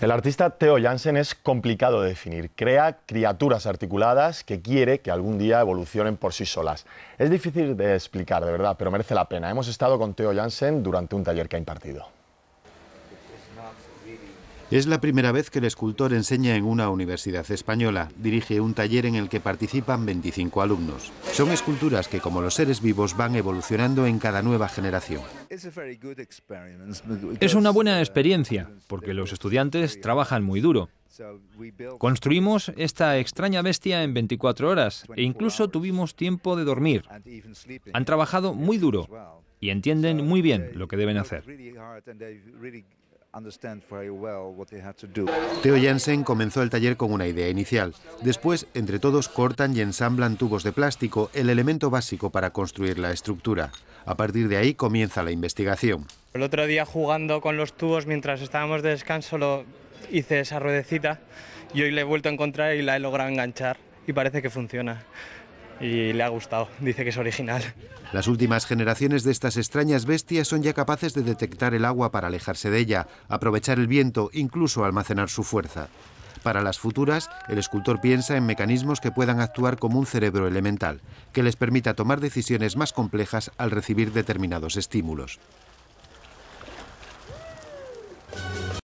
El artista Theo Jansen es complicado de definir. Crea criaturas articuladas que quiere que algún día evolucionen por sí solas. Es difícil de explicar, de verdad, pero merece la pena. Hemos estado con Theo Jansen durante un taller que ha impartido. Es la primera vez que el escultor enseña en una universidad española. Dirige un taller en el que participan 25 alumnos. Son esculturas que, como los seres vivos, van evolucionando en cada nueva generación. Es una buena experiencia, porque los estudiantes trabajan muy duro. Construimos esta extraña bestia en 24 horas e incluso tuvimos tiempo de dormir. Han trabajado muy duro y entienden muy bien lo que deben hacer. Theo Jansen comenzó el taller con una idea inicial. Después, entre todos, cortan y ensamblan tubos de plástico, el elemento básico para construir la estructura. A partir de ahí comienza la investigación. El otro día jugando con los tubos mientras estábamos de descanso hice esa ruedecita y hoy la he vuelto a encontrar y la he logrado enganchar y parece que funciona y le ha gustado, dice que es original. Las últimas generaciones de estas extrañas bestias son ya capaces de detectar el agua para alejarse de ella, aprovechar el viento, incluso almacenar su fuerza. Para las futuras, el escultor piensa en mecanismos que puedan actuar como un cerebro elemental, que les permita tomar decisiones más complejas al recibir determinados estímulos.